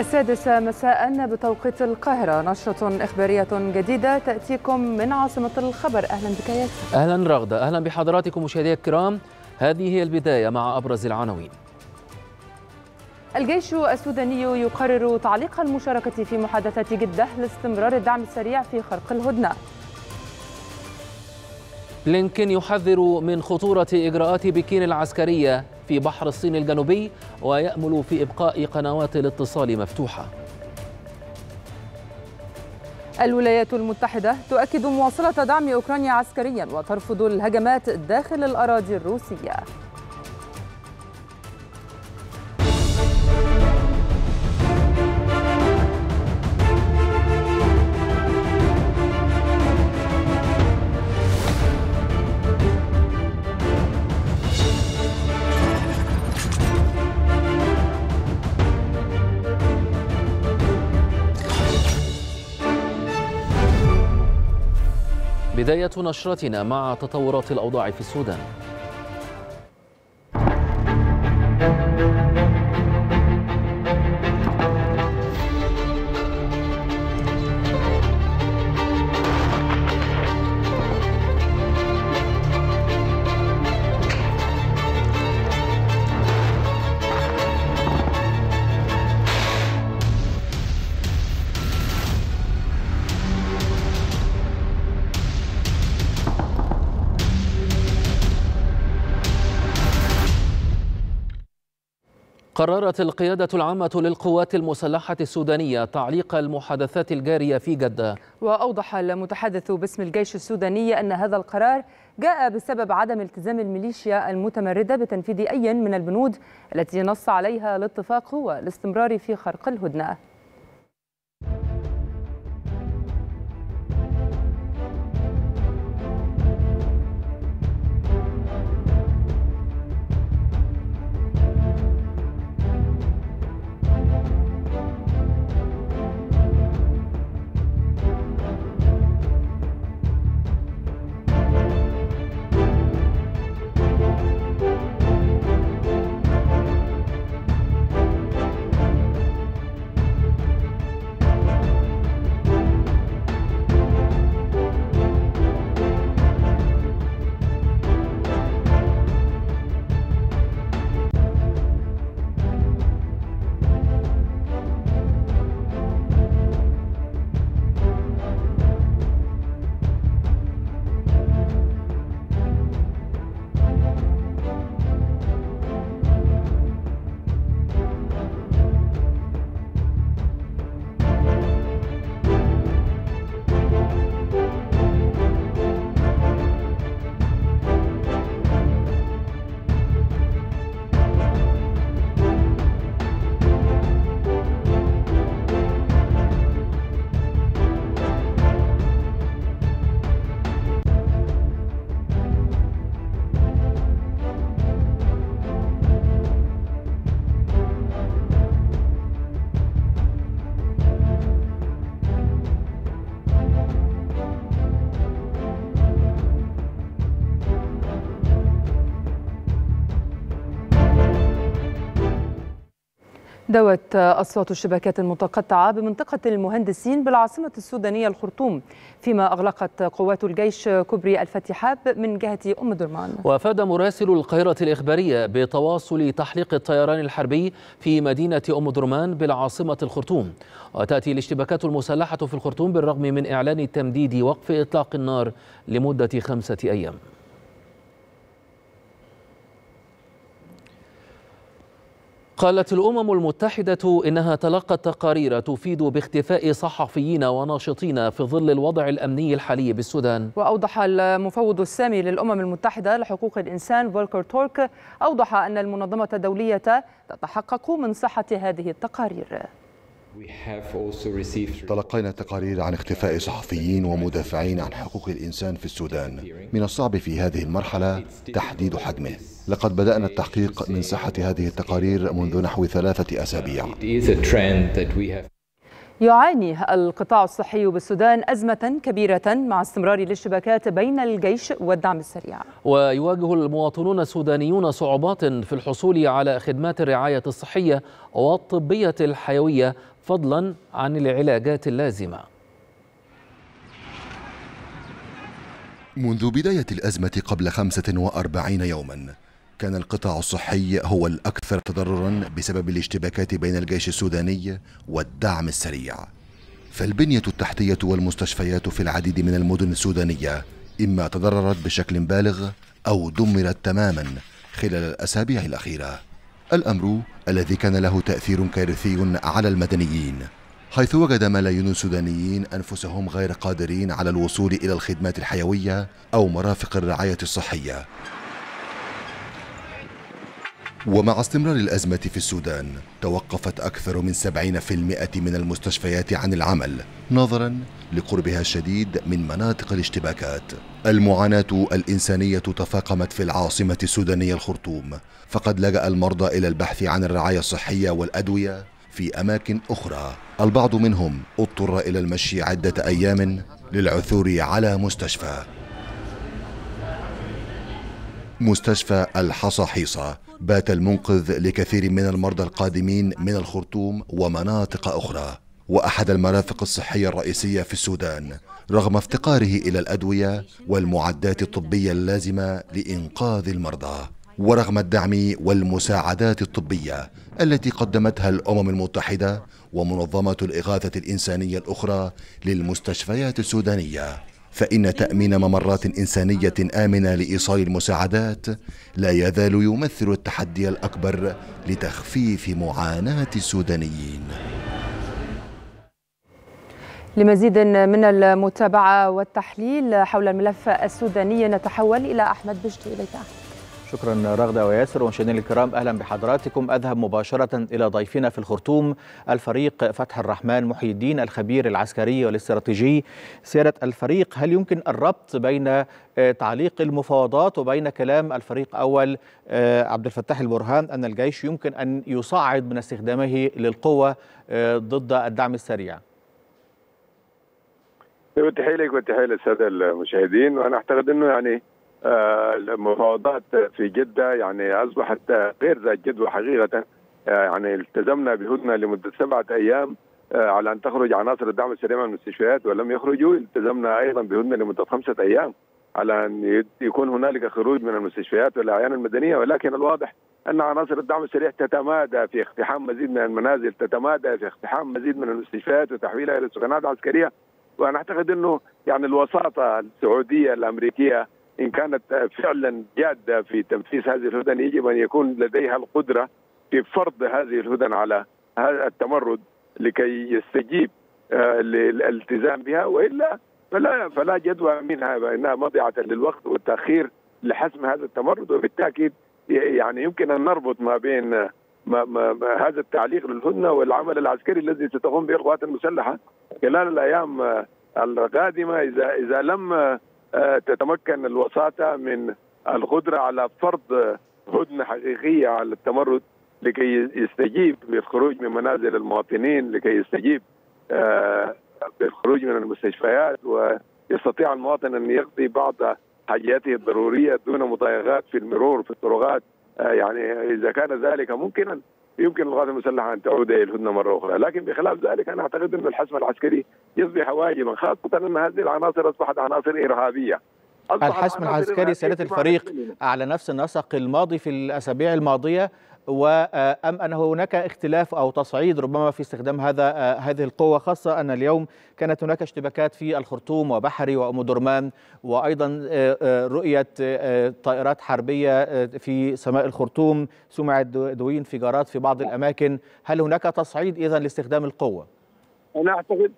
السادسة مساء بتوقيت القاهرة نشرة إخبارية جديدة تأتيكم من عاصمة الخبر أهلا بك يا أهلا رغدة أهلا بحضراتكم مشاهدي الكرام هذه هي البداية مع أبرز العناوين الجيش السوداني يقرر تعليق المشاركة في محادثة جدة لاستمرار الدعم السريع في خرق الهدنة بلينكين يحذر من خطورة إجراءات بكين العسكرية في بحر الصين الجنوبي ويأمل في إبقاء قنوات الاتصال مفتوحة الولايات المتحدة تؤكد مواصلة دعم أوكرانيا عسكريا وترفض الهجمات داخل الأراضي الروسية بداية نشرتنا مع تطورات الأوضاع في السودان قررت القيادة العامة للقوات المسلحة السودانية تعليق المحادثات الجارية في جدة وأوضح المتحدث باسم الجيش السوداني أن هذا القرار جاء بسبب عدم التزام الميليشيا المتمردة بتنفيذ أي من البنود التي نص عليها الاتفاق والاستمرار في خرق الهدنة دوت أصوات الشبكات المتقطعة بمنطقة المهندسين بالعاصمة السودانية الخرطوم فيما أغلقت قوات الجيش كوبري الفتحاب من جهة أم درمان وأفاد مراسل القاهرة الإخبارية بتواصل تحليق الطيران الحربي في مدينة أم درمان بالعاصمة الخرطوم وتأتي الاشتباكات المسلحة في الخرطوم بالرغم من إعلان تمديد وقف إطلاق النار لمدة خمسة أيام قالت الأمم المتحدة إنها تلقت تقارير تفيد باختفاء صحفيين وناشطين في ظل الوضع الأمني الحالي بالسودان وأوضح المفوض السامي للأمم المتحدة لحقوق الإنسان فولكر تورك أوضح أن المنظمة الدولية تتحقق من صحة هذه التقارير تلقينا تقارير عن اختفاء صحفيين ومدافعين عن حقوق الإنسان في السودان من الصعب في هذه المرحلة تحديد حجمه لقد بدأنا التحقيق من صحة هذه التقارير منذ نحو ثلاثة أسابيع يعاني القطاع الصحي بالسودان أزمة كبيرة مع استمرار الاشتباكات بين الجيش والدعم السريع ويواجه المواطنون السودانيون صعوبات في الحصول على خدمات الرعاية الصحية والطبية الحيوية فضلا عن العلاجات اللازمه منذ بداية الأزمة قبل 45 يوما كان القطاع الصحي هو الأكثر تضررا بسبب الاشتباكات بين الجيش السوداني والدعم السريع فالبنية التحتية والمستشفيات في العديد من المدن السودانية إما تضررت بشكل بالغ أو دمرت تماما خلال الأسابيع الأخيرة الأمر الذي كان له تأثير كارثي على المدنيين حيث وجد ملايين السودانيين أنفسهم غير قادرين على الوصول إلى الخدمات الحيوية أو مرافق الرعاية الصحية ومع استمرار الأزمة في السودان توقفت أكثر من 70% من المستشفيات عن العمل نظرا لقربها الشديد من مناطق الاشتباكات المعاناة الإنسانية تفاقمت في العاصمة السودانية الخرطوم فقد لجأ المرضى إلى البحث عن الرعاية الصحية والأدوية في أماكن أخرى البعض منهم اضطر إلى المشي عدة أيام للعثور على مستشفى مستشفى الحصحيصة بات المنقذ لكثير من المرضى القادمين من الخرطوم ومناطق أخرى وأحد المرافق الصحية الرئيسية في السودان رغم افتقاره إلى الأدوية والمعدات الطبية اللازمة لإنقاذ المرضى ورغم الدعم والمساعدات الطبية التي قدمتها الأمم المتحدة ومنظمة الإغاثة الإنسانية الأخرى للمستشفيات السودانية فإن تأمين ممرات إنسانية آمنة لإيصال المساعدات لا يزال يمثل التحدي الأكبر لتخفيف معاناة السودانيين لمزيد من المتابعة والتحليل حول الملف السوداني نتحول إلى أحمد بجدي إليك شكرا رغدة وياسر ومشاهدينا الكرام اهلا بحضراتكم اذهب مباشره الى ضيفنا في الخرطوم الفريق فتح الرحمن محي الدين الخبير العسكري والاستراتيجي سياده الفريق هل يمكن الربط بين آه، تعليق المفاوضات وبين كلام الفريق اول آه، عبد الفتاح البرهان ان الجيش يمكن ان يصعد من استخدامه للقوه آه، ضد الدعم السريع؟ والتحيه لك والتحيه للساده المشاهدين وانا اعتقد انه يعني آه، المفاوضات في جده يعني اصبحت غير ذات جدوى حقيقه آه، يعني التزمنا بهدنه لمده سبعه ايام آه، على ان تخرج عناصر الدعم السريع من المستشفيات ولم يخرجوا التزمنا ايضا بهدنه لمده خمسه ايام على ان يكون هنالك خروج من المستشفيات والاعيان المدنيه ولكن الواضح ان عناصر الدعم السريع تتمادى في اقتحام مزيد من المنازل، تتمادى في اقتحام مزيد من المستشفيات وتحويلها الى سكنات عسكريه وانا اعتقد انه يعني الوساطه السعوديه الامريكيه ان كانت فعلا جاده في تنفيذ هذه الهدن يجب ان يكون لديها القدره في فرض هذه الهدن على هذا التمرد لكي يستجيب آه، للالتزام بها والا فلا فلا جدوى منها انها مضيعه للوقت والتاخير لحسم هذا التمرد وبالتاكيد يعني يمكن ان نربط ما بين ما ما ما هذا التعليق للهدنه والعمل العسكري الذي ستقوم به القوات المسلحه خلال الايام آه، القادمه اذا اذا لم آه، تتمكن الوساطه من القدره على فرض آه، هدنه حقيقيه على التمرد لكي يستجيب للخروج من منازل المواطنين لكي يستجيب بالخروج من المستشفيات ويستطيع المواطن ان يقضي بعض حاجاته الضروريه دون مضايقات في المرور في الطرقات آه، يعني اذا كان ذلك ممكنا يمكن القوات المسلحه ان تعود الى الهدنه مره اخرى، لكن بخلاف ذلك انا اعتقد ان الحسم العسكري يصبح واجبا خاصه ان هذه العناصر اصبحت عناصر ارهابيه. الحسم العسكري سياده الفريق على نفس النسق الماضي في الاسابيع الماضيه وأم آه، أن هناك اختلاف أو تصعيد ربما في استخدام هذا آه، هذه القوة خاصة أن اليوم كانت هناك اشتباكات في الخرطوم وبحري وأم درمان وأيضا آه، رؤية طائرات حربية في سماء الخرطوم سمعت دوي انفجارات في بعض الأماكن هل هناك تصعيد إذا لاستخدام القوة؟ انا اعتقد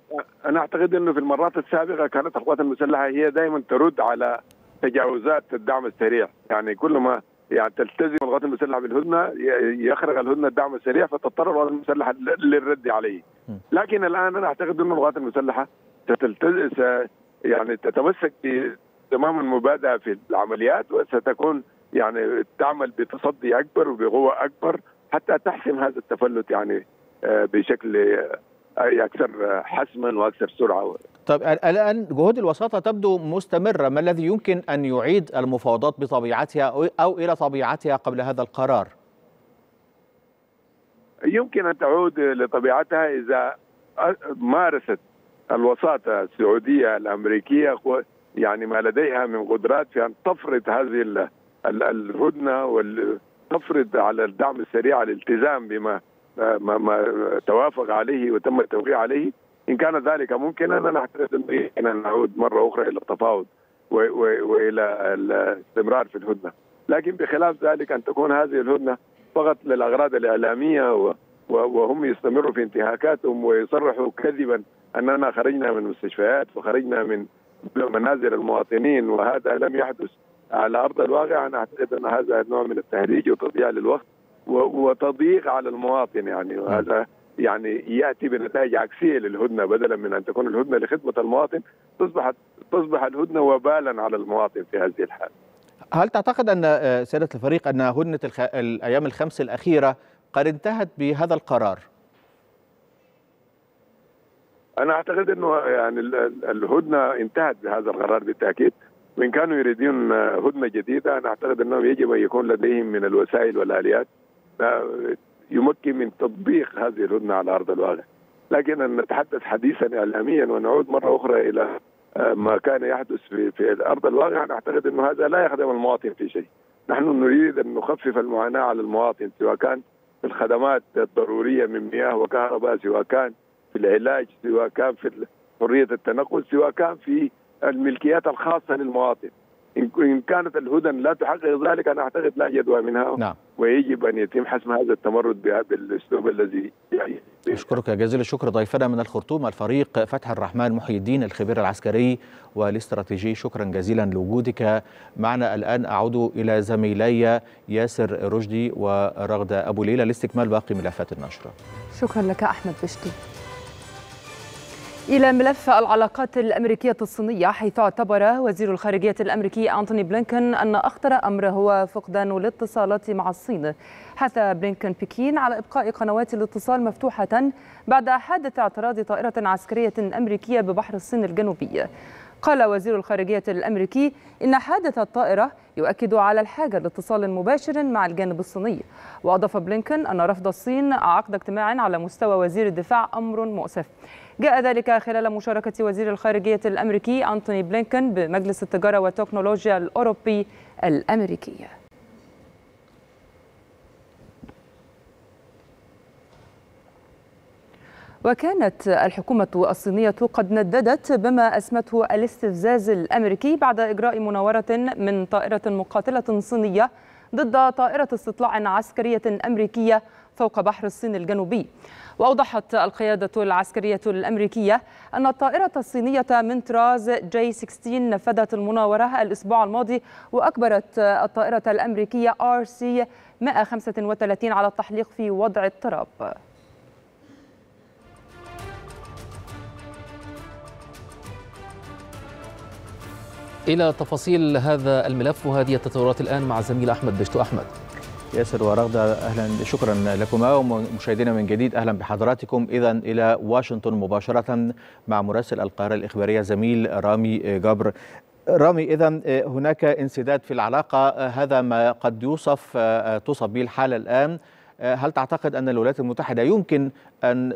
انا اعتقد انه في المرات السابقه كانت القوات المسلحه هي دائما ترد على تجاوزات الدعم السريع يعني كل ما يعني تلتزم القوات المسلحه بالهدنه يخرج الهدنه الدعم السريع فتضطر القوات المسلحه للرد عليه. لكن الان انا اعتقد ان القوات المسلحه ستلتزم يعني تتمسك تماما مبادئه في العمليات وستكون يعني تعمل بتصدي اكبر وبقوه اكبر حتى تحسم هذا التفلت يعني آه، بشكل آه، اكثر حسما واكثر سرعه طب الآن جهود الوساطة تبدو مستمرة ما الذي يمكن أن يعيد المفاوضات بطبيعتها أو إلى طبيعتها قبل هذا القرار يمكن أن تعود لطبيعتها إذا مارست الوساطة السعودية الأمريكية يعني ما لديها من قدرات في أن تفرض هذه الهدنة وتفرض على الدعم السريع الالتزام بما ما ما توافق عليه وتم التوقيع عليه إن كان ذلك ممكنا أنا أعتقد أنه أن نعود مرة أخرى إلى التفاوض وإلى الاستمرار في الهدنة لكن بخلاف ذلك أن تكون هذه الهدنة فقط للأغراض الإعلامية وهم يستمروا في انتهاكاتهم ويصرحوا كذبا أننا خرجنا من المستشفيات وخرجنا من منازل المواطنين وهذا لم يحدث على أرض الواقع أنا أعتقد أن هذا نوع من التهريج وتضييع للوقت وتضييق على المواطن يعني وهذا يعني ياتي بنتائج عكسيه للهدنه بدلا من ان تكون الهدنه لخدمه المواطن تصبح تصبح الهدنه وبالا على المواطن في هذه الحاله. هل تعتقد ان آه، سياده الفريق ان هدنه الخ... الايام الخمس الاخيره قد انتهت بهذا القرار؟ انا اعتقد انه يعني الهدنه انتهت بهذا القرار بالتاكيد وان كانوا يريدون آه، هدنه جديده انا اعتقد انهم يجب ان يكون لديهم من الوسائل والاليات آه، يمكن من تطبيق هذه الهدنه على ارض الواقع. لكن ان نتحدث حديثا اعلاميا ونعود مره اخرى الى آه، ما كان يحدث في في ارض الواقع نعتقد انه هذا لا يخدم المواطن في شيء. نحن نريد ان نخفف المعاناه على المواطن سواء كان في الخدمات الضروريه من مياه وكهرباء، سواء كان في العلاج، سواء كان في حريه التنقل، سواء كان في الملكيات الخاصه للمواطن. إن كانت الهدن لا تحقق ذلك أنا أعتقد لا جدوى منها نعم. ويجب أن يتم حسم هذا التمرد بالأسلوب الذي يعني أشكرك جزيل الشكر ضيفنا من الخرطوم الفريق فتح الرحمن محي الدين الخبير العسكري والاستراتيجي شكرا جزيلا لوجودك معنا الآن أعود إلى زميلي ياسر رشدي ورغدة أبو ليلى لاستكمال باقي ملفات النشرة شكرا لك أحمد بشتي إلى ملف العلاقات الأمريكية الصينية حيث اعتبر وزير الخارجية الأمريكي أنتوني بلينكن أن أخطر أمر هو فقدان الاتصالات مع الصين حث بلينكن بكين على إبقاء قنوات الاتصال مفتوحة بعد حادث اعتراض طائرة عسكرية أمريكية ببحر الصين الجنوبي قال وزير الخارجية الأمريكي إن حادث الطائرة يؤكد على الحاجة لاتصال مباشر مع الجانب الصيني وأضاف بلينكن أن رفض الصين عقد اجتماع على مستوى وزير الدفاع أمر مؤسف جاء ذلك خلال مشاركة وزير الخارجية الأمريكي أنتوني بلينكن بمجلس التجارة والتكنولوجيا الأوروبي الأمريكي وكانت الحكومة الصينية قد نددت بما أسمته الاستفزاز الأمريكي بعد إجراء مناورة من طائرة مقاتلة صينية ضد طائرة استطلاع عسكرية أمريكية فوق بحر الصين الجنوبي وأوضحت القيادة العسكرية الأمريكية أن الطائرة الصينية من طراز جي 16 نفذت المناورة الأسبوع الماضي وأجبرت الطائرة الأمريكية آر سي 135 على التحليق في وضع اضطراب إلى تفاصيل هذا الملف وهذه التطورات الآن مع الزميل أحمد بشتو أحمد ياسر ورغدة أهلا شكرا لكما ومشاهدينا من جديد أهلا بحضراتكم إذا إلى واشنطن مباشرة مع مراسل القاهرة الإخبارية زميل رامي جبر رامي اذا هناك انسداد في العلاقه هذا ما قد يوصف توصف به الحاله الان هل تعتقد ان الولايات المتحده يمكن ان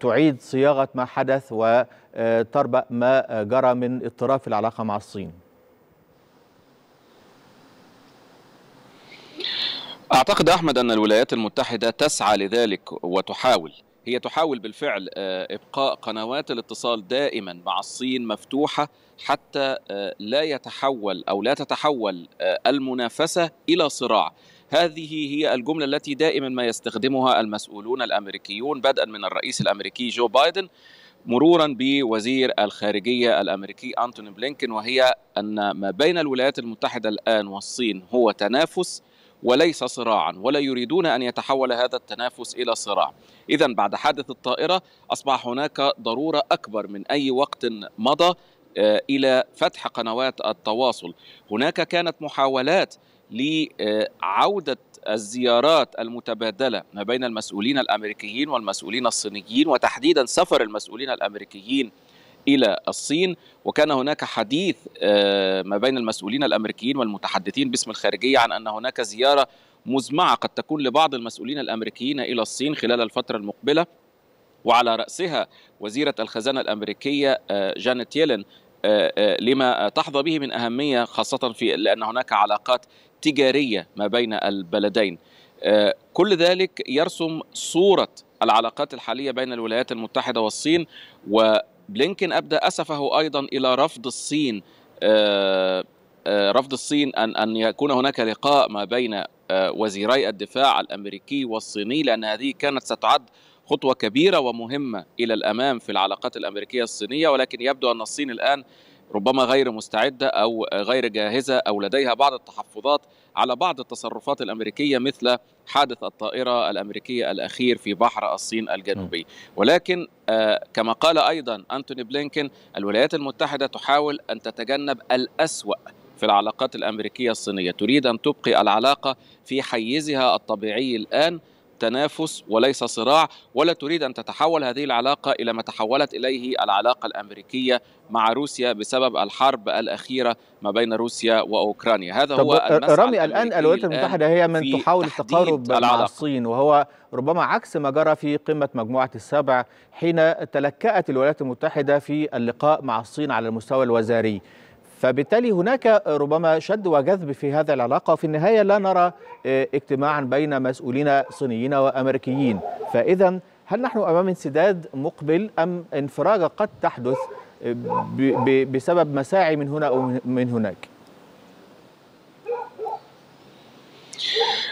تعيد صياغه ما حدث وتربأ ما جرى من اضطراب في العلاقه مع الصين؟ أعتقد أحمد أن الولايات المتحدة تسعى لذلك وتحاول هي تحاول بالفعل آه، إبقاء قنوات الاتصال دائما مع الصين مفتوحة حتى آه، لا يتحول أو لا تتحول آه، المنافسة إلى صراع هذه هي الجملة التي دائما ما يستخدمها المسؤولون الأمريكيون بدءا من الرئيس الأمريكي جو بايدن مرورا بوزير الخارجية الأمريكي أنتوني بلينكن وهي أن ما بين الولايات المتحدة الآن والصين هو تنافس وليس صراعا ولا يريدون أن يتحول هذا التنافس إلى صراع إذا بعد حادث الطائرة أصبح هناك ضرورة أكبر من أي وقت مضى آه، إلى فتح قنوات التواصل هناك كانت محاولات لعودة الزيارات المتبادلة ما بين المسؤولين الأمريكيين والمسؤولين الصينيين وتحديدا سفر المسؤولين الأمريكيين إلى الصين وكان هناك حديث آه، ما بين المسؤولين الأمريكيين والمتحدثين باسم الخارجية عن أن هناك زيارة مزمعة قد تكون لبعض المسؤولين الأمريكيين إلى الصين خلال الفترة المقبلة وعلى رأسها وزيرة الخزانة الأمريكية جانيت آه، يلين آه، لما تحظى به من أهمية خاصة في لأن هناك علاقات تجارية ما بين البلدين كل ذلك يرسم صورة العلاقات الحالية بين الولايات المتحدة والصين و بلينكن أبدى أسفه أيضا إلى رفض الصين آه، آه، رفض الصين أن أن يكون هناك لقاء ما بين آه، وزيري الدفاع الأمريكي والصيني لأن هذه كانت ستعد خطوة كبيرة ومهمة إلى الأمام في العلاقات الأمريكية الصينية ولكن يبدو أن الصين الآن ربما غير مستعدة أو غير جاهزة أو لديها بعض التحفظات على بعض التصرفات الأمريكية مثل حادث الطائرة الأمريكية الأخير في بحر الصين الجنوبي ولكن آه، كما قال أيضا أنتوني بلينكن الولايات المتحدة تحاول أن تتجنب الأسوأ في العلاقات الأمريكية الصينية تريد أن تبقي العلاقة في حيزها الطبيعي الآن تنافس وليس صراع ولا تريد ان تتحول هذه العلاقه الى ما تحولت اليه العلاقه الامريكيه مع روسيا بسبب الحرب الاخيره ما بين روسيا واوكرانيا هذا طب هو آه، رامي الان الولايات المتحده هي من تحاول التقارب مع الصين وهو ربما عكس ما جرى في قمه مجموعه السبع حين تلكأت الولايات المتحده في اللقاء مع الصين على المستوى الوزاري فبالتالي هناك ربما شد وجذب في هذا العلاقة وفي النهاية لا نرى آه، اجتماعا بين مسؤولين صينيين وأمريكيين فإذا هل نحن أمام انسداد مقبل أم انفراجة قد تحدث آه، بسبب مساعي من هنا أو من هناك؟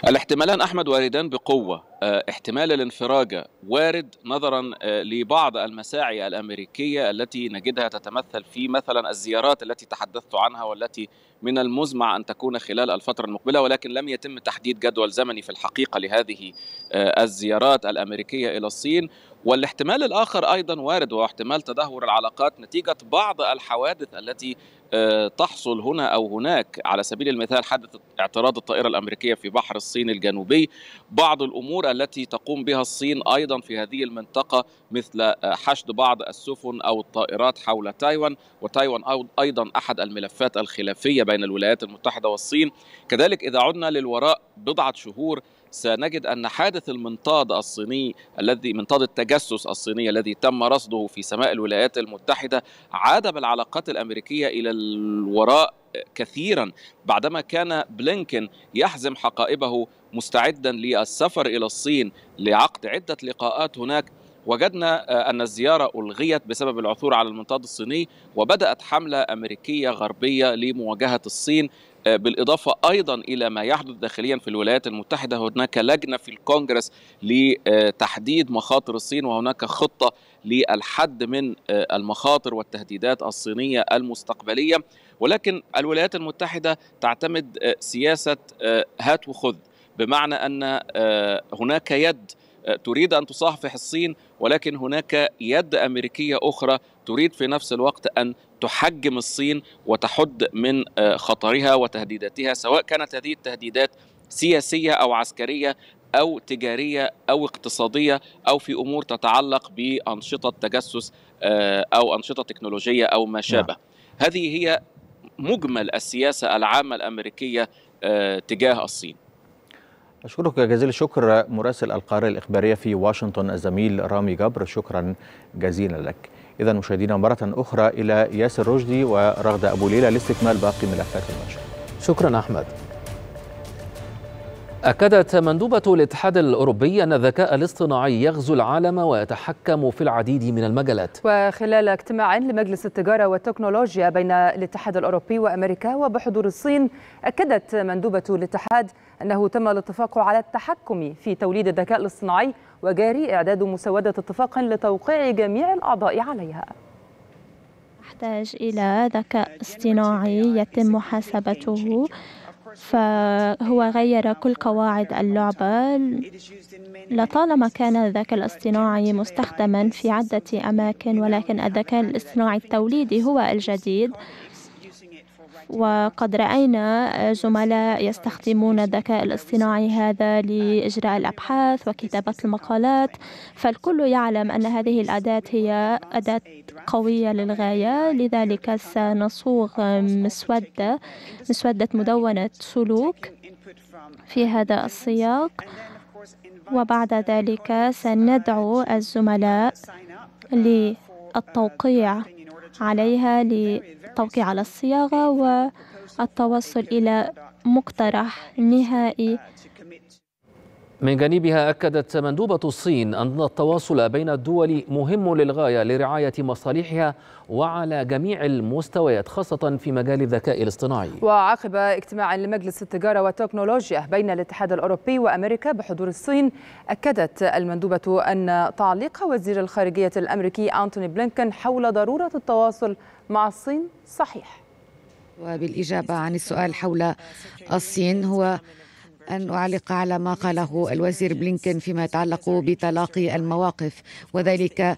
الاحتمالان احمد واردان بقوه آه، احتمال الانفراجه وارد نظرا آه، لبعض المساعي الامريكيه التي نجدها تتمثل في مثلا الزيارات التي تحدثت عنها والتي من المزمع ان تكون خلال الفتره المقبله ولكن لم يتم تحديد جدول زمني في الحقيقه لهذه آه، الزيارات الامريكيه الى الصين والاحتمال الاخر ايضا وارد وهو احتمال تدهور العلاقات نتيجه بعض الحوادث التي آه، تحصل هنا او هناك على سبيل المثال حدث اعتراض الطائره الامريكيه في بحر الصين الجنوبي بعض الامور التي تقوم بها الصين ايضا في هذه المنطقه مثل آه، حشد بعض السفن او الطائرات حول تايوان وتايوان ايضا احد الملفات الخلافيه بين الولايات المتحده والصين كذلك اذا عدنا للوراء بضعه شهور سنجد أن حادث المنطاد الصيني الذي منطاد التجسس الصيني الذي تم رصده في سماء الولايات المتحدة عاد بالعلاقات الأمريكية إلى الوراء كثيرا بعدما كان بلينكن يحزم حقائبه مستعدا للسفر إلى الصين لعقد عدة لقاءات هناك وجدنا آه، أن الزيارة ألغيت بسبب العثور على المنطاد الصيني وبدأت حملة أمريكية غربية لمواجهة الصين آه، بالإضافة أيضا إلى ما يحدث داخليا في الولايات المتحدة هناك لجنة في الكونجرس لتحديد مخاطر الصين وهناك خطة للحد من آه، المخاطر والتهديدات الصينية المستقبلية ولكن الولايات المتحدة تعتمد آه، سياسة هات وخذ بمعنى أن هناك يد تريد أن تصافح الصين ولكن هناك يد أمريكية أخرى تريد في نفس الوقت أن تحجم الصين وتحد من آه، خطرها وتهديداتها سواء كانت هذه التهديدات سياسيه او عسكريه او تجاريه او اقتصاديه او في امور تتعلق بانشطه تجسس آه، او انشطه تكنولوجيه او ما شابه. نعم. هذه هي مجمل السياسه العامه الامريكيه آه، تجاه الصين. أشكرك جزيل الشكر مراسل القاره الإخبارية في واشنطن الزميل رامي جبر شكرا جزيلا لك إذا مشاهدينا مرة أخرى إلى ياسر رشدي ورغدة أبو ليلى لاستكمال باقي ملفات المنشور شكرا أحمد أكدت مندوبة الاتحاد الأوروبي أن الذكاء الاصطناعي يغزو العالم ويتحكم في العديد من المجالات وخلال اجتماع لمجلس التجارة والتكنولوجيا بين الاتحاد الأوروبي وأمريكا وبحضور الصين أكدت مندوبة الاتحاد أنه تم الاتفاق على التحكم في توليد الذكاء الاصطناعي وجاري إعداد مسودة اتفاق لتوقيع جميع الأعضاء عليها نحتاج إلى ذكاء اصطناعي يتم محاسبته فهو غير كل قواعد اللعبة لطالما كان الذكاء الاصطناعي مستخدما في عدة أماكن ولكن الذكاء الاصطناعي التوليدي هو الجديد وقد رأينا آه، زملاء يستخدمون الذكاء الاصطناعي هذا لإجراء الأبحاث وكتابة المقالات فالكل يعلم أن هذه الأداة هي أداة قوية للغاية لذلك سنصوغ مسودة مسودة مدونة سلوك في هذا السياق وبعد ذلك سندعو الزملاء للتوقيع عليها للتوقيع على الصياغة والتوصل إلى مقترح نهائي من جانبها أكدت مندوبة الصين أن التواصل بين الدول مهم للغاية لرعاية مصالحها وعلى جميع المستويات خاصة في مجال الذكاء الاصطناعي وعقب اجتماع لمجلس التجارة والتكنولوجيا بين الاتحاد الأوروبي وأمريكا بحضور الصين أكدت المندوبة أن تعليق وزير الخارجية الأمريكي أنتوني بلينكن حول ضرورة التواصل مع الصين صحيح وبالإجابة عن السؤال حول الصين هو أن أعلق على ما قاله الوزير بلينكن فيما يتعلق بتلاقي المواقف وذلك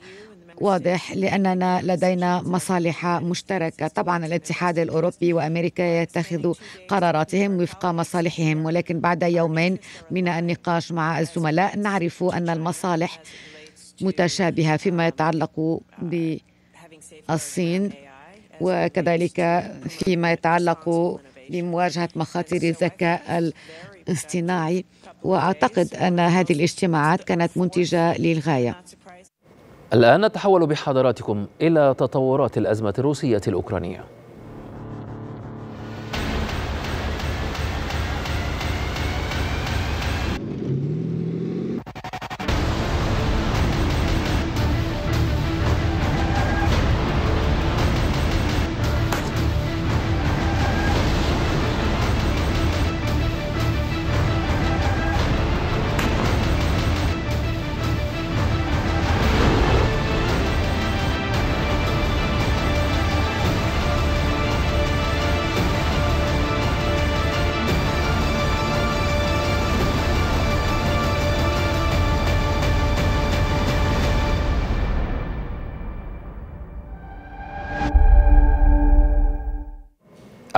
واضح لأننا لدينا مصالح مشتركة طبعا الاتحاد الأوروبي وأمريكا يتخذ قراراتهم وفق مصالحهم ولكن بعد يومين من النقاش مع الزملاء نعرف أن المصالح متشابهة فيما يتعلق بالصين وكذلك فيما يتعلق بمواجهة مخاطر الذكاء اصطناعي واعتقد ان هذه الاجتماعات كانت منتجه للغايه الان نتحول بحضراتكم الى تطورات الازمه الروسيه الاوكرانيه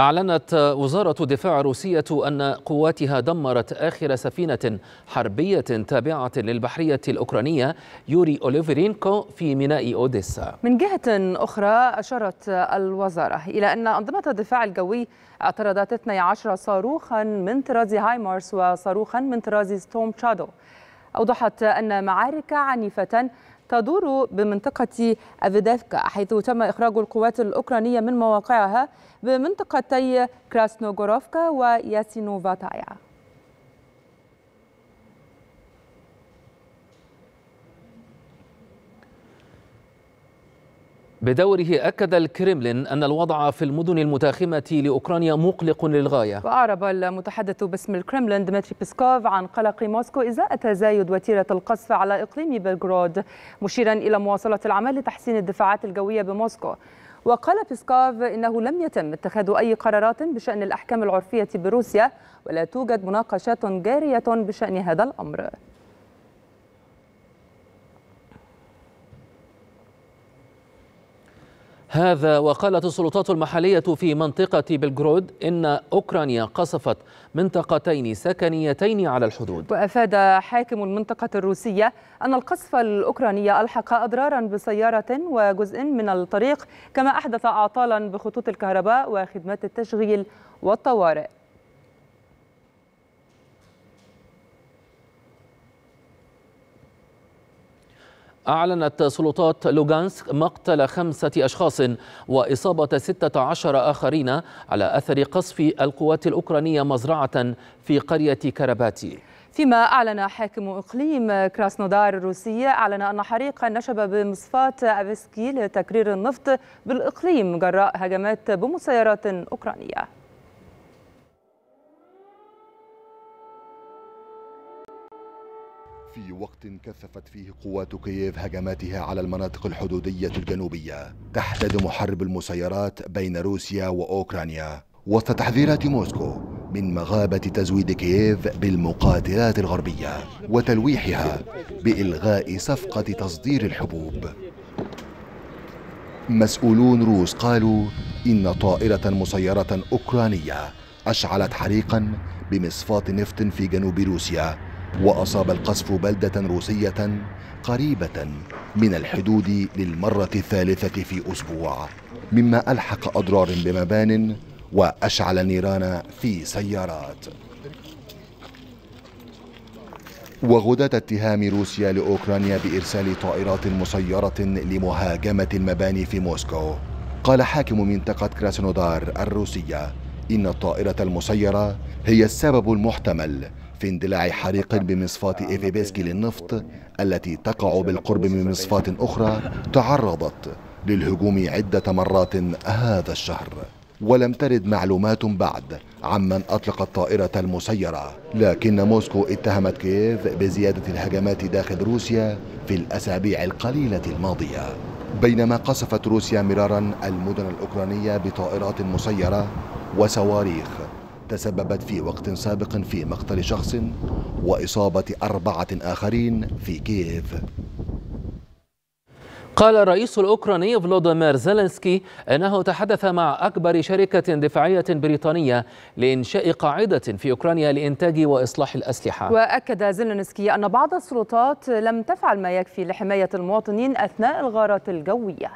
أعلنت وزارة الدفاع الروسية أن قواتها دمرت آخر سفينة حربية تابعة للبحرية الأوكرانية يوري أوليفرينكو في ميناء أوديسا من جهة أخرى أشارت الوزارة إلى أن أنظمة الدفاع الجوي اعترضت 12 صاروخا من طراز هايمارس وصاروخا من طراز ستوم تشادو أوضحت أن معارك عنيفة تدور بمنطقة أفيديفكا حيث تم إخراج القوات الأوكرانية من مواقعها بمنطقتي كراسنوغوروفكا وياسينوفاتايا بدوره أكد الكرملين أن الوضع في المدن المتاخمة لأوكرانيا مقلق للغاية وأعرب المتحدث باسم الكرملين ديمتري بيسكوف عن قلق موسكو إزاء تزايد وتيرة القصف على إقليم بلغراد مشيرا إلى مواصلة العمل لتحسين الدفاعات الجوية بموسكو وقال بيسكوف إنه لم يتم اتخاذ أي قرارات بشأن الأحكام العرفية بروسيا ولا توجد مناقشات جارية بشأن هذا الأمر هذا وقالت السلطات المحلية في منطقة بلغرود إن أوكرانيا قصفت منطقتين سكنيتين على الحدود وأفاد حاكم المنطقة الروسية أن القصف الأوكراني ألحق أضرارا بسيارة وجزء من الطريق كما أحدث أعطالا بخطوط الكهرباء وخدمات التشغيل والطوارئ أعلنت سلطات لوغانسك مقتل خمسة أشخاص وإصابة 16 آخرين على أثر قصف القوات الأوكرانية مزرعة في قرية كرباتي فيما أعلن حاكم إقليم كراسنودار الروسية أعلن أن حريقا نشب بمصفاة أفسكي لتكرير النفط بالإقليم جراء هجمات بمسيرات أوكرانية وقت كثفت فيه قوات كييف هجماتها على المناطق الحدودية الجنوبية تحتد محرب المسيرات بين روسيا وأوكرانيا وسط تحذيرات موسكو من مغابة تزويد كييف بالمقاتلات الغربية وتلويحها بإلغاء صفقة تصدير الحبوب مسؤولون روس قالوا إن طائرة مسيرة أوكرانية أشعلت حريقا بمصفاة نفط في جنوب روسيا وأصاب القصف بلدة روسية قريبة من الحدود للمرة الثالثة في أسبوع مما ألحق أضرار بمبان وأشعل نيران في سيارات وغدة اتهام روسيا لأوكرانيا بإرسال طائرات مسيرة لمهاجمة المباني في موسكو قال حاكم منطقة كراسنودار الروسية إن الطائرة المسيرة هي السبب المحتمل في اندلاع حريق بمصفاة إيفيبيسكي للنفط التي تقع بالقرب من مصفاة أخرى تعرضت للهجوم عدة مرات هذا الشهر ولم ترد معلومات بعد عمن أطلق الطائرة المسيرة لكن موسكو اتهمت كييف بزيادة الهجمات داخل روسيا في الأسابيع القليلة الماضية بينما قصفت روسيا مرارا المدن الأوكرانية بطائرات مسيرة وصواريخ تسببت في وقت سابق في مقتل شخص وإصابة أربعة آخرين في كييف قال الرئيس الأوكراني فلوديمير زيلنسكي أنه تحدث مع أكبر شركة دفاعية بريطانية لإنشاء قاعدة في أوكرانيا لإنتاج وإصلاح الأسلحة وأكد زيلنسكي أن بعض السلطات لم تفعل ما يكفي لحماية المواطنين أثناء الغارات الجوية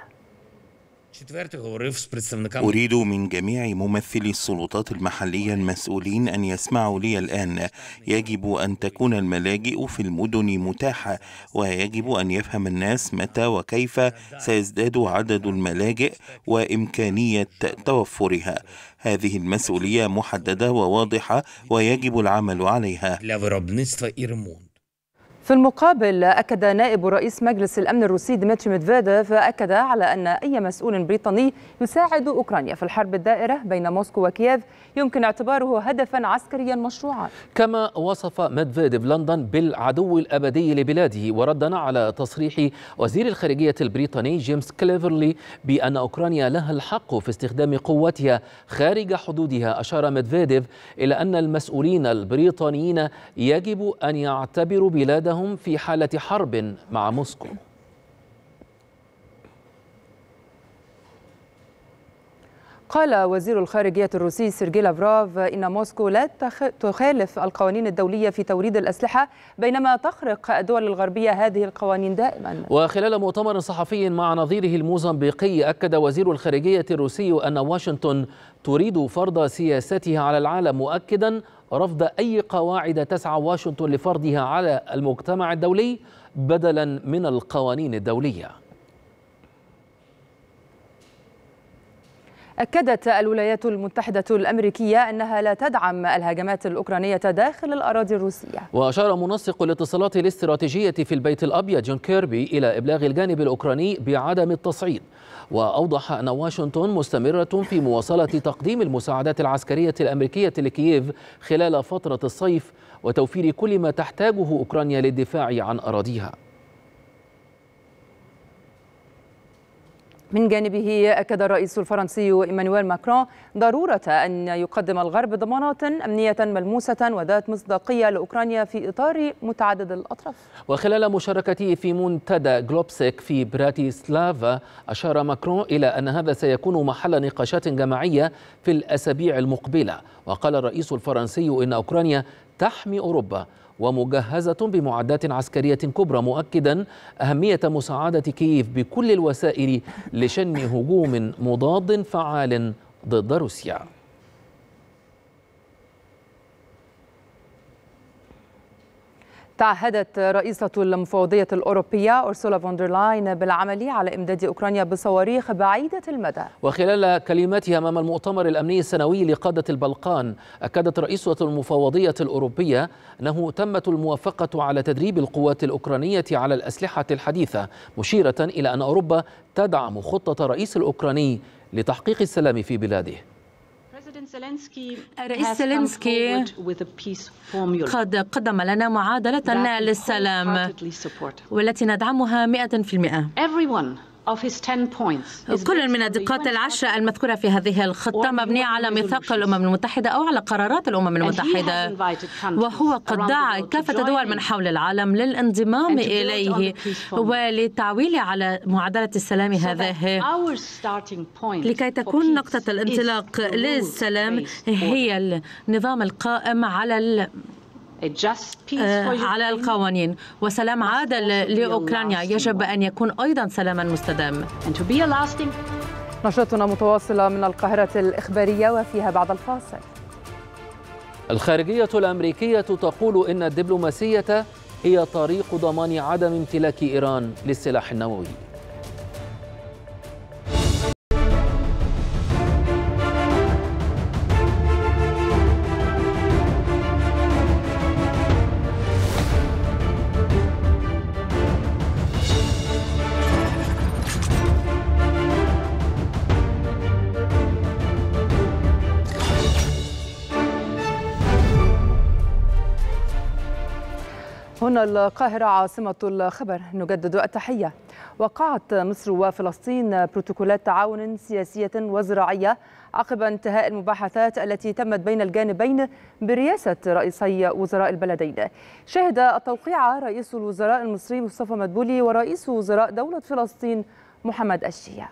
أريد من جميع ممثلي السلطات المحلية المسؤولين أن يسمعوا لي الآن يجب أن تكون الملاجئ في المدن متاحة ويجب أن يفهم الناس متى وكيف سيزداد عدد الملاجئ وإمكانية توفرها هذه المسؤولية محددة وواضحة ويجب العمل عليها في المقابل أكد نائب رئيس مجلس الأمن الروسي ديمتري ميدفيديف أكد على أن أي مسؤول بريطاني يساعد أوكرانيا في الحرب الدائرة بين موسكو وكييف يمكن اعتباره هدفا عسكريا مشروعا كما وصف ميدفيديف لندن بالعدو الأبدي لبلاده وردا على تصريح وزير الخارجية البريطاني جيمس كليفرلي بأن أوكرانيا لها الحق في استخدام قوتها خارج حدودها أشار ميدفيديف إلى أن المسؤولين البريطانيين يجب أن يعتبروا بلادهم أنهم في حالة حرب مع موسكو قال وزير الخارجية الروسي سيرجي لافروف إن موسكو لا تخالف القوانين الدولية في توريد الأسلحة بينما تخرق الدول الغربية هذه القوانين دائما وخلال مؤتمر صحفي مع نظيره الموزمبيقي أكد وزير الخارجية الروسي أن واشنطن تريد فرض سياستها على العالم مؤكدا رفض أي قواعد تسعى واشنطن لفرضها على المجتمع الدولي بدلا من القوانين الدوليه أكدت الولايات المتحدة الأمريكية أنها لا تدعم الهجمات الأوكرانية داخل الأراضي الروسية وأشار منسق الاتصالات الاستراتيجية في البيت الأبيض جون كيربي إلى إبلاغ الجانب الأوكراني بعدم التصعيد وأوضح أن واشنطن مستمرة في مواصلة تقديم المساعدات العسكرية الأمريكية لكييف خلال فترة الصيف وتوفير كل ما تحتاجه أوكرانيا للدفاع عن أراضيها من جانبه أكد الرئيس الفرنسي إيمانويل ماكرون ضرورة أن يقدم الغرب ضمانات أمنية ملموسة وذات مصداقية لأوكرانيا في إطار متعدد الأطراف وخلال مشاركته في منتدى جلوبسك في براتيسلافا أشار ماكرون إلى أن هذا سيكون محل نقاشات جماعية في الأسابيع المقبلة وقال الرئيس الفرنسي إن أوكرانيا تحمي أوروبا ومجهزة بمعدات عسكرية كبرى مؤكدا أهمية مساعدة كييف بكل الوسائل لشن هجوم مضاد فعال ضد روسيا تعهدت رئيسة المفوضية الأوروبية أرسولا فوندرلاين بالعمل على إمداد أوكرانيا بصواريخ بعيدة المدى وخلال كلمتها أمام المؤتمر الأمني السنوي لقادة البلقان أكدت رئيسة المفوضية الأوروبية أنه تمت الموافقة على تدريب القوات الأوكرانية على الأسلحة الحديثة مشيرة إلى أن أوروبا تدعم خطة رئيس الأوكراني لتحقيق السلام في بلاده الرئيس سيلينسكي قد قدم لنا معادلة للسلام والتي ندعمها 100% كل من الدقات العشرة المذكورة في هذه الخطة مبنية على ميثاق الأمم المتحدة أو على قرارات الأمم المتحدة وهو قد دعا كافة دول من حول العالم للانضمام إليه وللتعويل على معادلة السلام هذه لكي تكون نقطة الانطلاق للسلام هي النظام القائم على آه، على القوانين وسلام عادل لأوكرانيا يجب أن يكون أيضا سلاما مستدام نشرتنا متواصلة من القاهرة الإخبارية وفيها بعد الفاصل الخارجية الأمريكية تقول إن الدبلوماسية هي طريق ضمان عدم امتلاك إيران للسلاح النووي من القاهرة عاصمة الخبر نجدد التحية وقعت مصر وفلسطين بروتوكولات تعاون سياسية وزراعية عقب انتهاء المباحثات التي تمت بين الجانبين برئاسة رئيسي وزراء البلدين شهد التوقيع رئيس الوزراء المصري مصطفى مدبولي ورئيس وزراء دولة فلسطين محمد الشيع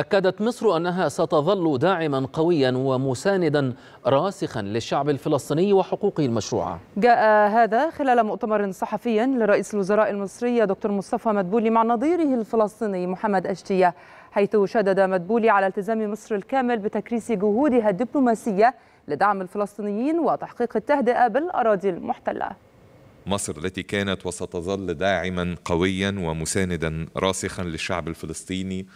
أكدت مصر أنها ستظل داعما قويا ومساندا راسخا للشعب الفلسطيني وحقوقه المشروعة جاء هذا خلال مؤتمر صحفي لرئيس الوزراء المصري دكتور مصطفى مدبولي مع نظيره الفلسطيني محمد أشتية حيث شدد مدبولي على التزام مصر الكامل بتكريس جهودها الدبلوماسية لدعم الفلسطينيين وتحقيق التهدئة بالأراضي المحتلة مصر التي كانت وستظل داعما قويا ومساندا راسخا للشعب الفلسطيني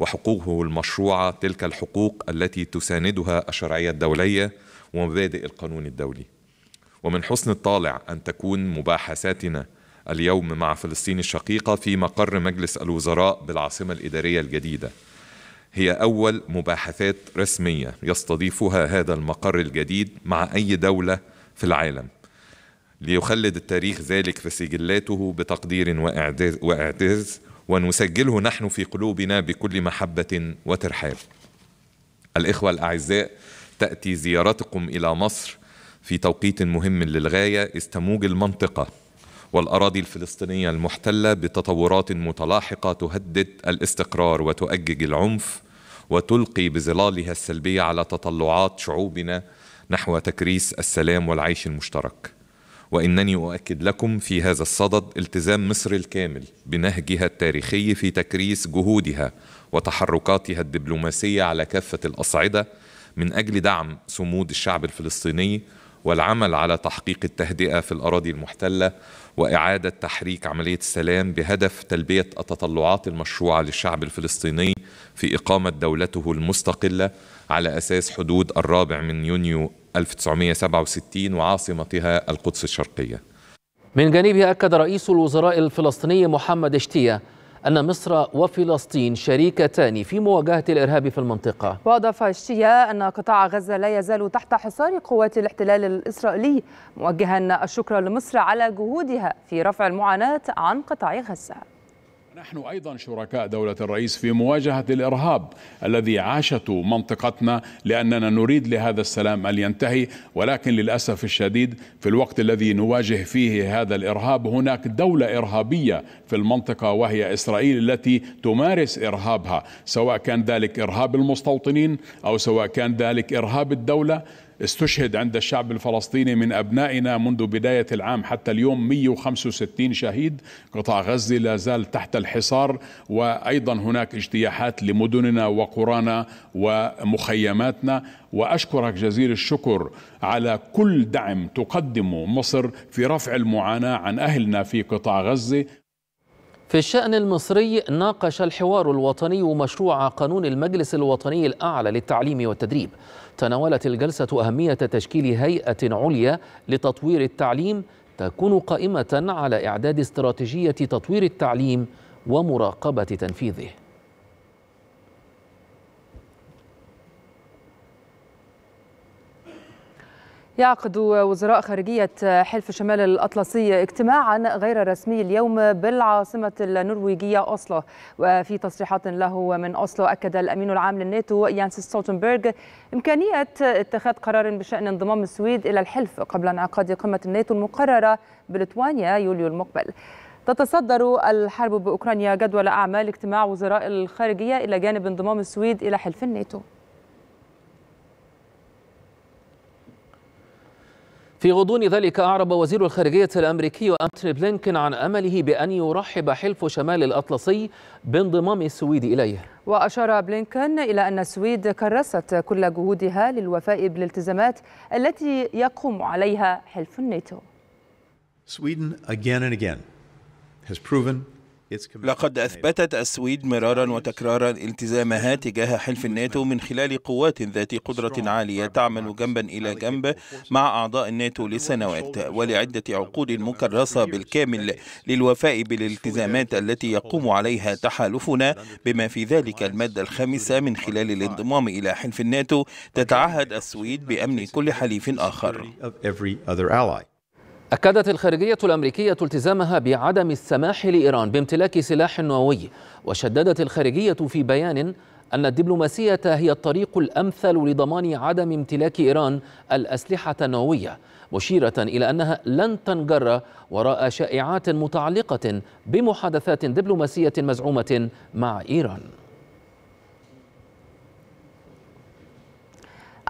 وحقوقه المشروعة تلك الحقوق التي تساندها الشرعية الدولية ومبادئ القانون الدولي ومن حسن الطالع أن تكون مباحثاتنا اليوم مع فلسطين الشقيقة في مقر مجلس الوزراء بالعاصمة الإدارية الجديدة هي أول مباحثات رسمية يستضيفها هذا المقر الجديد مع أي دولة في العالم ليخلد التاريخ ذلك في سجلاته بتقدير وإعجاز ونسجله نحن في قلوبنا بكل محبة وترحاب. الإخوة الأعزاء تأتي زيارتكم إلى مصر في توقيت مهم للغاية استموج المنطقة والأراضي الفلسطينية المحتلة بتطورات متلاحقة تهدد الاستقرار وتؤجج العنف وتلقي بظلالها السلبية على تطلعات شعوبنا نحو تكريس السلام والعيش المشترك. وانني اؤكد لكم في هذا الصدد التزام مصر الكامل بنهجها التاريخي في تكريس جهودها وتحركاتها الدبلوماسيه على كافه الاصعده من اجل دعم صمود الشعب الفلسطيني والعمل على تحقيق التهدئه في الاراضي المحتله واعاده تحريك عمليه السلام بهدف تلبيه التطلعات المشروعه للشعب الفلسطيني في اقامه دولته المستقله على اساس حدود الرابع من يونيو 1967 وعاصمتها القدس الشرقية من جانبها أكد رئيس الوزراء الفلسطيني محمد اشتيه أن مصر وفلسطين شريكتان في مواجهة الإرهاب في المنطقة وأضاف الشيا أن قطاع غزة لا يزال تحت حصار قوات الاحتلال الإسرائيلي موجها الشكر لمصر على جهودها في رفع المعاناة عن قطاع غزة نحن ايضا شركاء دوله الرئيس في مواجهه الارهاب الذي عاشته منطقتنا لاننا نريد لهذا السلام ان ينتهي ولكن للاسف الشديد في الوقت الذي نواجه فيه هذا الارهاب هناك دوله ارهابيه في المنطقه وهي اسرائيل التي تمارس ارهابها سواء كان ذلك ارهاب المستوطنين او سواء كان ذلك ارهاب الدوله استشهد عند الشعب الفلسطيني من أبنائنا منذ بداية العام حتى اليوم 165 شهيد قطاع غزة لا زال تحت الحصار وأيضا هناك اجتياحات لمدننا وقرانا ومخيماتنا وأشكرك جزيل الشكر على كل دعم تقدمه مصر في رفع المعاناة عن أهلنا في قطاع غزة في الشأن المصري ناقش الحوار الوطني مشروع قانون المجلس الوطني الأعلى للتعليم والتدريب تناولت الجلسة أهمية تشكيل هيئة عليا لتطوير التعليم تكون قائمة على إعداد استراتيجية تطوير التعليم ومراقبة تنفيذه يعقد وزراء خارجية حلف شمال الأطلسي اجتماعا غير رسمي اليوم بالعاصمة النرويجية أوسلو وفي تصريحات له من أوسلو أكد الأمين العام للناتو يانس ستولتنبرغ إمكانية اتخاذ قرار بشأن انضمام السويد إلى الحلف قبل انعقاد قمة الناتو المقررة بلتوانيا يوليو المقبل تتصدر الحرب بأوكرانيا جدول أعمال اجتماع وزراء الخارجية إلى جانب انضمام السويد إلى حلف الناتو في غضون ذلك أعرب وزير الخارجية الأمريكي أنتوني بلينكن عن أمله بأن يرحب حلف شمال الأطلسي بانضمام السويد إليه وأشار بلينكن إلى أن السويد كرست كل جهودها للوفاء بالالتزامات التي يقوم عليها حلف الناتو Sweden again and again has proven لقد أثبتت السويد مرارا وتكرارا التزامها تجاه حلف الناتو من خلال قوات ذات قدرة عالية تعمل جنبا إلى جنب مع أعضاء الناتو لسنوات ولعدة عقود مكرسة بالكامل للوفاء بالالتزامات التي يقوم عليها تحالفنا بما في ذلك المادة الخامسة من خلال الانضمام إلى حلف الناتو تتعهد السويد بأمن كل حليف آخر. أكدت الخارجية الأمريكية التزامها بعدم السماح لإيران بامتلاك سلاح نووي وشددت الخارجية في بيان أن الدبلوماسية هي الطريق الأمثل لضمان عدم امتلاك إيران الأسلحة النووية مشيرة إلى أنها لن تنجر وراء شائعات متعلقة بمحادثات دبلوماسية مزعومة مع إيران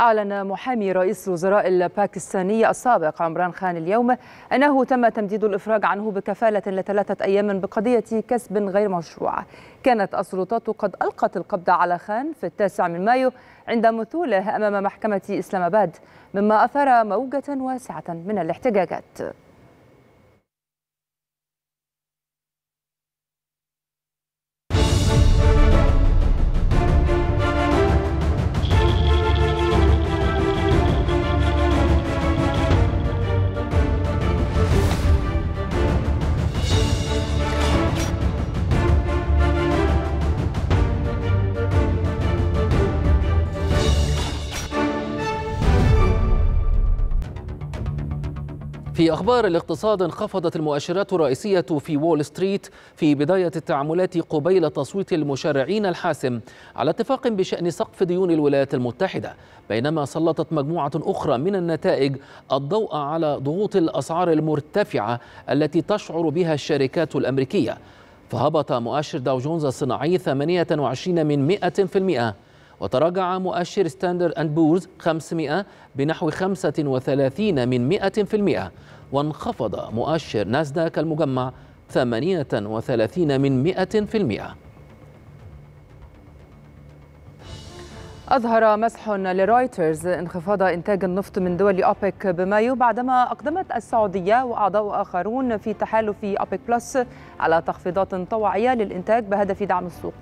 أعلن محامي رئيس الوزراء الباكستاني السابق عمران خان اليوم أنه تم تمديد الإفراج عنه بكفالة لثلاثة أيام بقضية كسب غير مشروع كانت السلطات قد ألقت القبض على خان في التاسع من مايو عند مثوله أمام محكمة إسلام آباد مما أثار موجة واسعة من الاحتجاجات في أخبار الاقتصاد انخفضت المؤشرات الرئيسية في وول ستريت في بداية التعاملات قبيل تصويت المشرعين الحاسم على اتفاق بشأن سقف ديون الولايات المتحدة بينما سلطت مجموعة أخرى من النتائج الضوء على ضغوط الأسعار المرتفعة التي تشعر بها الشركات الأمريكية فهبط مؤشر داو جونز الصناعي 28 من 100 وتراجع مؤشر ستاندر أند بورز 500 بنحو 35 من 100% وانخفض مؤشر ناسداك المجمع 38 من 100 في المئة أظهر مسح لرويترز انخفاض إنتاج النفط من دول أوبك بمايو بعدما أقدمت السعودية وأعضاء آخرون في تحالف أوبك بلس على تخفيضات طوعية للإنتاج بهدف دعم السوق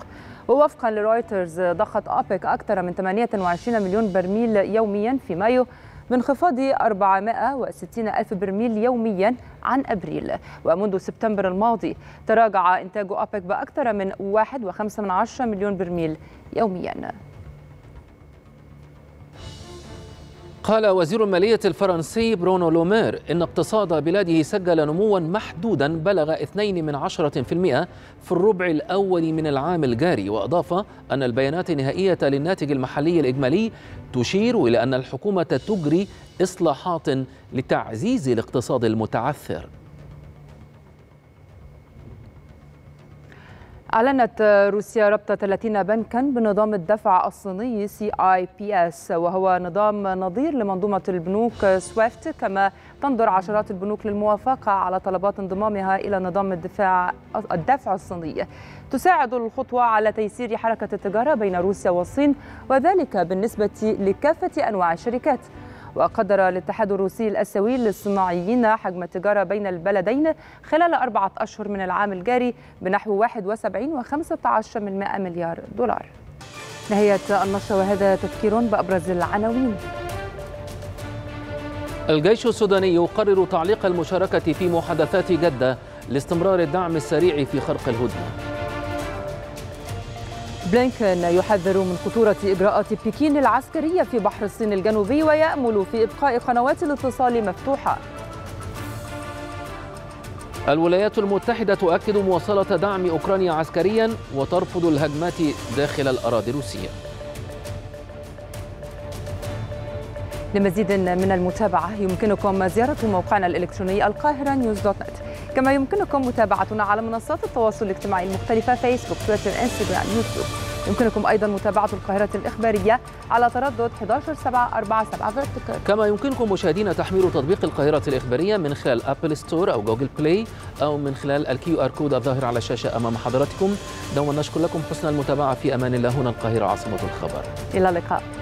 ووفقا لرويترز ضخت أوبك أكثر من 28 مليون برميل يوميا في مايو بانخفاض 460 ألف برميل يوميا عن أبريل ومنذ سبتمبر الماضي تراجع إنتاج أوبك بأكثر من 1.5 مليون برميل يوميا قال وزير المالية الفرنسي برونو لومير إن اقتصاد بلاده سجل نموا محدودا بلغ 2 من المئة في الربع الأول من العام الجاري وأضاف أن البيانات النهائية للناتج المحلي الإجمالي تشير إلى أن الحكومة تجري إصلاحات لتعزيز الاقتصاد المتعثر أعلنت روسيا ربط 30 بنكا بنظام الدفع الصيني سي آي بي اس وهو نظام نظير لمنظومة البنوك سويفت كما تنظر عشرات البنوك للموافقة على طلبات انضمامها إلى نظام الدفاع الدفع الصيني تساعد الخطوة على تيسير حركة التجارة بين روسيا والصين وذلك بالنسبة لكافة أنواع الشركات وقدر الاتحاد الروسي الاسيوي للصناعيين حجم التجاره بين البلدين خلال اربعه اشهر من العام الجاري بنحو 71 و15 مليار دولار. نهايه النشره وهذا تذكير بابرز العناوين. الجيش السوداني يقرر تعليق المشاركه في محادثات جده لاستمرار الدعم السريع في خرق الهدنه. بلينكن يحذر من خطورة إجراءات بكين العسكرية في بحر الصين الجنوبي ويأمل في إبقاء قنوات الاتصال مفتوحة الولايات المتحدة تؤكد مواصلة دعم أوكرانيا عسكريا وترفض الهجمات داخل الأراضي الروسية لمزيد من المتابعة يمكنكم زيارة موقعنا الإلكتروني القاهرة نيوز دوت نت كما يمكنكم متابعتنا على منصات التواصل الاجتماعي المختلفة فيسبوك تويتر انستغرام يوتيوب يمكنكم أيضا متابعة القاهرة الإخبارية على تردد 11747 كما يمكنكم مشاهدينا تحميل تطبيق القاهرة الإخبارية من خلال أبل ستور أو جوجل بلاي أو من خلال الكيو آر كود الظاهر على الشاشة أمام حضراتكم دوما نشكر لكم حسن المتابعة في أمان الله هنا القاهرة عاصمة الخبر إلى اللقاء